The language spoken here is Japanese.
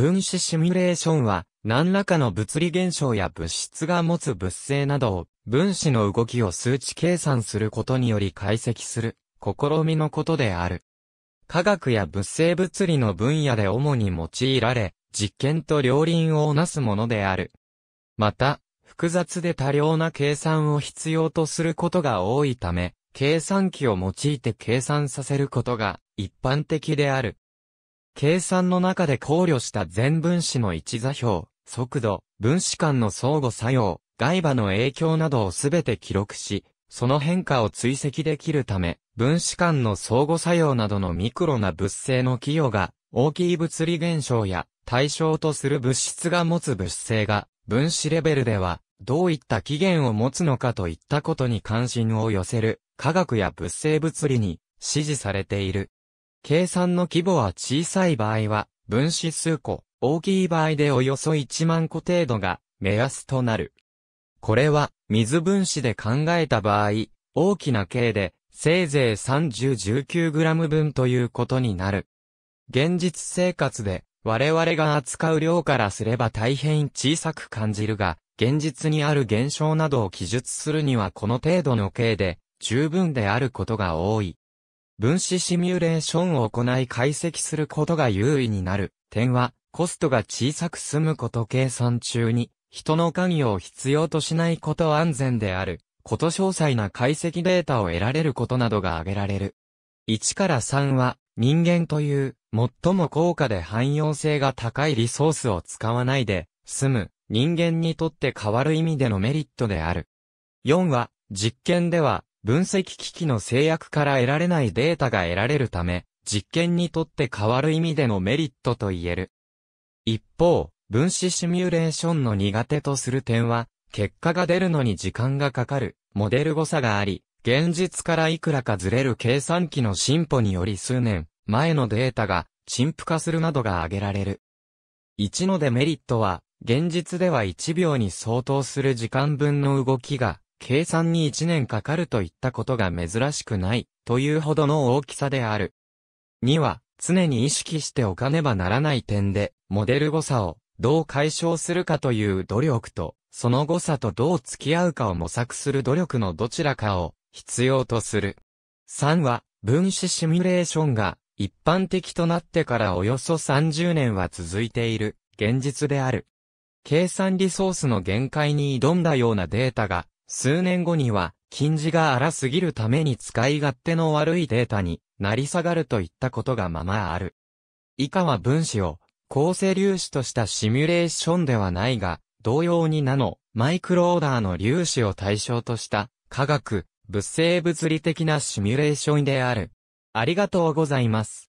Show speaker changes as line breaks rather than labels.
分子シミュレーションは、何らかの物理現象や物質が持つ物性などを、分子の動きを数値計算することにより解析する、試みのことである。科学や物性物理の分野で主に用いられ、実験と両輪をなすものである。また、複雑で多量な計算を必要とすることが多いため、計算機を用いて計算させることが一般的である。計算の中で考慮した全分子の位置座標、速度、分子間の相互作用、外場の影響などをすべて記録し、その変化を追跡できるため、分子間の相互作用などのミクロな物性の寄与が、大きい物理現象や対象とする物質が持つ物性が、分子レベルでは、どういった起源を持つのかといったことに関心を寄せる、科学や物性物理に支持されている。計算の規模は小さい場合は、分子数個、大きい場合でおよそ1万個程度が目安となる。これは、水分子で考えた場合、大きな径で、せいぜい 30-19g 分ということになる。現実生活で、我々が扱う量からすれば大変小さく感じるが、現実にある現象などを記述するにはこの程度の径で、十分であることが多い。分子シミュレーションを行い解析することが優位になる点は、コストが小さく済むこと計算中に、人の関与を必要としないこと安全である、こと詳細な解析データを得られることなどが挙げられる。1から3は、人間という、最も高価で汎用性が高いリソースを使わないで、済む、人間にとって変わる意味でのメリットである。4は、実験では、分析機器の制約から得られないデータが得られるため、実験にとって変わる意味でのメリットと言える。一方、分子シミュレーションの苦手とする点は、結果が出るのに時間がかかる、モデル誤差があり、現実からいくらかずれる計算機の進歩により数年、前のデータが、陳腐化するなどが挙げられる。一のデメリットは、現実では1秒に相当する時間分の動きが、計算に1年かかるといったことが珍しくない、というほどの大きさである。2は、常に意識しておかねばならない点で、モデル誤差をどう解消するかという努力と、その誤差とどう付き合うかを模索する努力のどちらかを必要とする。3は、分子シミュレーションが一般的となってからおよそ30年は続いている現実である。計算リソースの限界に挑んだようなデータが数年後には、金字が荒すぎるために使い勝手の悪いデータになり下がるといったことがままある。以下は分子を、構成粒子としたシミュレーションではないが、同様にナノ、マイクロオーダーの粒子を対象とした、科学、物性物理的なシミュレーションである。ありがとうございます。